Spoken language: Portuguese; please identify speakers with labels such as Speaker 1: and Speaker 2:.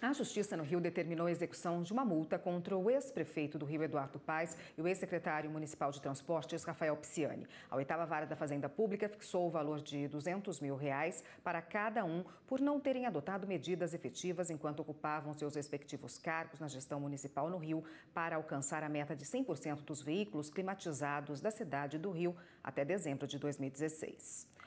Speaker 1: A Justiça no Rio determinou a execução de uma multa contra o ex-prefeito do Rio, Eduardo Paes, e o ex-secretário municipal de transportes, Rafael Pisciani. A oitava vara da Fazenda Pública fixou o valor de 200 mil reais para cada um por não terem adotado medidas efetivas enquanto ocupavam seus respectivos cargos na gestão municipal no Rio para alcançar a meta de 100% dos veículos climatizados da cidade do Rio até dezembro de 2016.